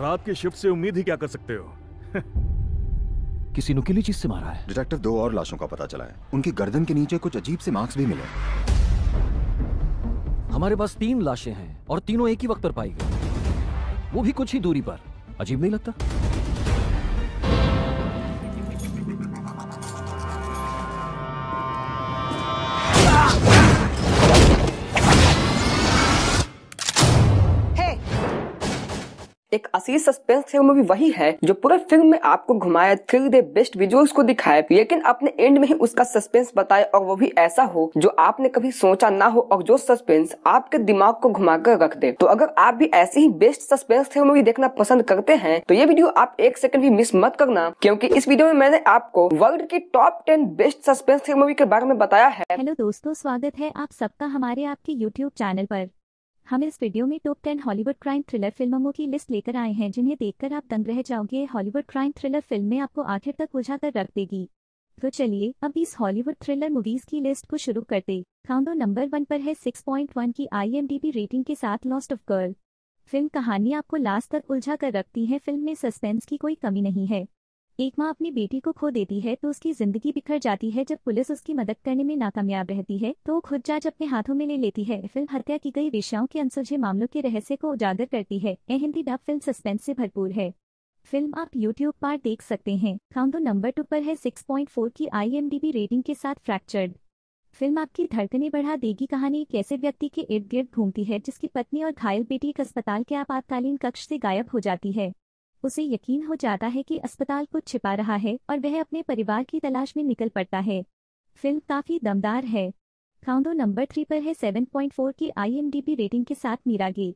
रात के शिफ्ट से उम्मीद ही क्या कर सकते हो किसी नुकीली चीज से मारा है डिटेक्टिव दो और लाशों का पता चला है उनकी गर्दन के नीचे कुछ अजीब से मार्क्स भी मिले हमारे पास तीन लाशें हैं और तीनों एक ही वक्त पर पाई गई वो भी कुछ ही दूरी पर अजीब नहीं लगता एक असली सस्पेंस मूवी वही है जो पूरे फिल्म में आपको घुमाए थ्री दे बेस्ट विजुअल्स को दिखाए लेकिन अपने एंड में ही उसका सस्पेंस बताए और वो भी ऐसा हो जो आपने कभी सोचा ना हो और जो सस्पेंस आपके दिमाग को घुमा कर रख दे तो अगर आप भी ऐसी ही बेस्ट सस्पेंस थ्रिलर मूवी देखना पसंद करते हैं तो ये वीडियो आप एक सेकंड भी मिस मत करना क्योंकि इस वीडियो में मैंने आपको वर्ल्ड की top ten best suspense thriller movie के बारे में बताया है हेलो दोस्तों स्वागत है आप सबका हमारे आपके यूट्यूब चैनल आरोप हम इस वीडियो में top ten Hollywood crime thriller फिल्मों की लिस्ट लेकर आए हैं जिन्हें देखकर आप दंग रह जाओगे हॉलीवुड क्राइम थ्रिलर फिल्म में आपको आखिर तक उलझा कर रख देगी तो चलिए अब इस हॉलीवुड थ्रिलर मूवीज की लिस्ट को शुरू करते काउंटो नंबर वन पर है 6.1 की आईएमडीबी रेटिंग के साथ लॉस्ट ऑफ गर्ल फिल्म कहानी आपको लास्ट तक उलझा कर रखती है फिल्म में सस्पेंस की कोई कमी नहीं है एक माँ अपनी बेटी को खो देती है तो उसकी जिंदगी बिखर जाती है जब पुलिस उसकी मदद करने में नाकामयाब रहती है तो वो खुद जांच अपने हाथों में ले लेती है फिल्म हत्या की गई विषयों के अनसुलझे मामलों के रहस्य को उजागर करती है यह हिंदी डब फिल्म सस्पेंस से भरपूर है फिल्म आप यूट्यूब पर देख सकते हैं काउंटो तो नंबर टू पर है 6.4 की आईएमडीबी रेटिंग के साथ फ्रैक्चर्ड फिल्म आपकी धड़कने बढ़ा देगी कहानी एक ऐसे व्यक्ति के इर्द गिर्द घूमती है जिसकी पत्नी और घायल बेटी एक अस्पताल के आपातकालीन कक्ष से गायब हो जाती है उसे यकीन हो जाता है कि अस्पताल कुछ छिपा रहा है और वह अपने परिवार की तलाश में निकल पड़ता है फिल्म काफ़ी दमदार है खाउंडो नंबर थ्री पर है 7.4 की आईएमडीबी रेटिंग के साथ मीरागी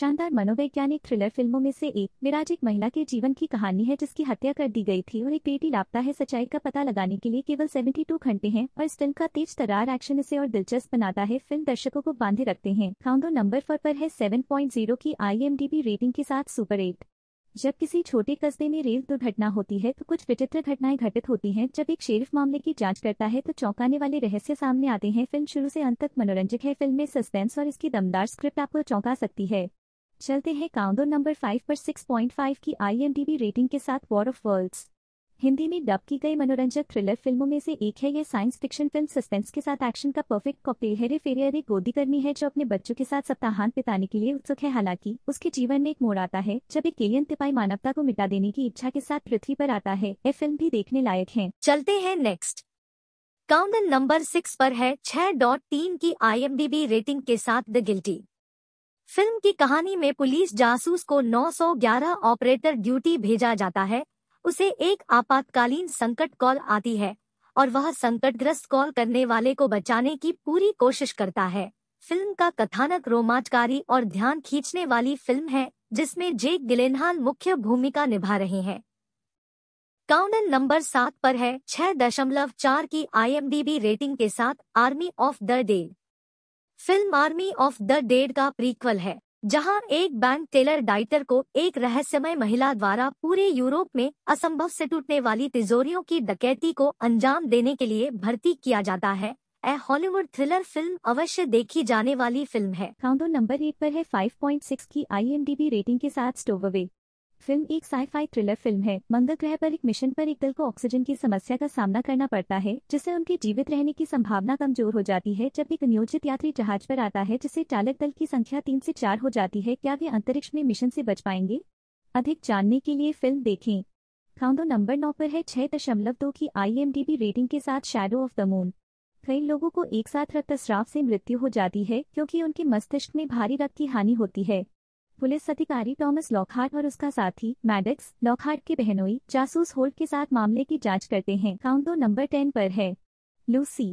शानदार मनोवैज्ञानिक थ्रिलर फिल्मों में से एक मिराज एक महिला के जीवन की कहानी है जिसकी हत्या कर दी गई थी और एक बेटी लापता है सच्चाई का पता लगाने के लिए केवल 72 घंटे हैं और इस फिल्म का तेज तरार एक्शन इसे और दिलचस्प बनाता है फिल्म दर्शकों को बांधे रखते हैं खाउंडो नंबर फोर पर है सेवन की आईएमडीबी रेटिंग के साथ सुपर एट जब किसी छोटे कस्बे में रेल दुर्घटना होती है तो कुछ विचित्र घटनाएं घटित होती हैं जब एक शेरिफ मामले की जांच करता है तो चौंकाने वाले रहस्य सामने आते हैं फिल्म शुरू से अंत तक मनोरंजक है फिल्म में सस्पेंस और इसकी दमदार स्क्रिप्ट आपको चौंका सकती है चलते हैं काउंटर नंबर फाइव पर सिक्स पॉइंट फाइव की आईएमडीबी रेटिंग के साथ वॉर ऑफ वर्ल्ड हिंदी में डब की गई मनोरंजक थ्रिलर फिल्मों में से एक है यह साइंस फिक्शन फिल्म सस्पेंस के साथ एक्शन का परफेक्ट कॉकटेल हेरे फेरे अरे गोदी करनी है जो अपने बच्चों के साथ सप्ताहांत बिताने के लिए उत्सुक है हालांकि उसके जीवन में एक मोड़ आता है जब एक एलियन तिपाई मानवता को मिटा देने की इच्छा के साथ पृथ्वी पर आता है यह फिल्म भी देखने लायक है चलते हैं नेक्स्ट काउंडल नंबर सिक्स पर है छह डॉट तीन की आई रेटिंग के साथ द गिल्टी फिल्म की कहानी में पुलिस जासूस को 911 ऑपरेटर ड्यूटी भेजा जाता है उसे एक आपातकालीन संकट कॉल आती है और वह संकटग्रस्त कॉल करने वाले को बचाने की पूरी कोशिश करता है फिल्म का कथानक रोमांचकारी और ध्यान खींचने वाली फिल्म है जिसमें जेक गिलेनहाल मुख्य भूमिका निभा रहे हैं काउंटन नंबर सात पर है छह दशमलव चार की आईएमडीबी रेटिंग के साथ Army of the Dead film Army of the Dead का प्रीक्वल है जहां एक बैंक टेलर डाइटर को एक रहस्यमय महिला द्वारा पूरे यूरोप में असंभव से टूटने वाली तिजोरियों की डकैती को अंजाम देने के लिए भर्ती किया जाता है ए हॉलीवुड थ्रिलर फिल्म अवश्य देखी जाने वाली फिल्म है काउंटो नंबर एक पर है 5.6 की आईएमडीबी रेटिंग के साथ स्टोववे फिल्म एक साईफाई थ्रिलर फिल्म है मंगल ग्रह पर एक मिशन पर एक दल को ऑक्सीजन की समस्या का सामना करना पड़ता है जिससे उनके जीवित रहने की संभावना कमजोर हो जाती है जब एक नियोजित यात्री जहाज पर आता है जिससे चालक दल की संख्या तीन से चार हो जाती है क्या वे अंतरिक्ष में मिशन से बच पाएंगे अधिक जानने के लिए फिल्म देखें खाउंडो नंबर नौ पर है छह दशमलव दो की आई रेटिंग के साथ शैडो ऑफ द मून कई लोगों को एक साथ रक्तस्राव से मृत्यु हो जाती है क्योंकि उनके मस्तिष्क में भारी रक्त की हानि होती है पुलिस अधिकारी टॉमस लॉकहार्ट और उसका साथी मैडिक्स लॉकहार्ट के बहनोई जासूस होल्ड के साथ मामले की जांच करते हैं काउंट दो नंबर टेन पर है लूसी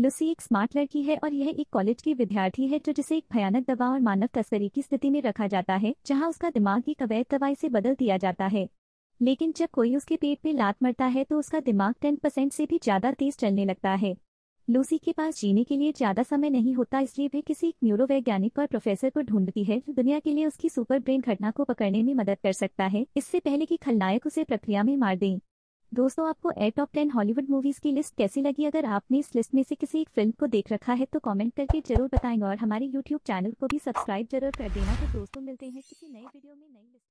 लूसी एक स्मार्ट लड़की है और यह एक कॉलेज की विद्यार्थी है जो जिसे एक भयानक दवा और मानव तस्करी की स्थिति में रखा जाता है जहां उसका दिमाग एक अवैध दवाई से बदल दिया जाता है लेकिन जब कोई उसके पेट पे लात मरता है तो उसका दिमाग टेन परसेंट से भी ज्यादा तेज चलने लगता है लूसी के पास जीने के लिए ज्यादा समय नहीं होता इसलिए वे किसी न्यूरोवैज्ञानिक और प्रोफेसर को ढूंढती है जो दुनिया के लिए उसकी सुपर ब्रेन घटना को पकड़ने में मदद कर सकता है इससे पहले कि खलनायक उसे प्रक्रिया में मार दें दोस्तों आपको a top ten Hollywood movies की लिस्ट कैसी लगी अगर आपने इस लिस्ट में से किसी एक फिल्म को देख रखा है तो कमेंट करके जरूर बताएंगे और हमारे यूट्यूब चैनल को भी सब्सक्राइब जरूर कर देना तो दोस्तों मिलते हैं किसी नए वीडियो में नई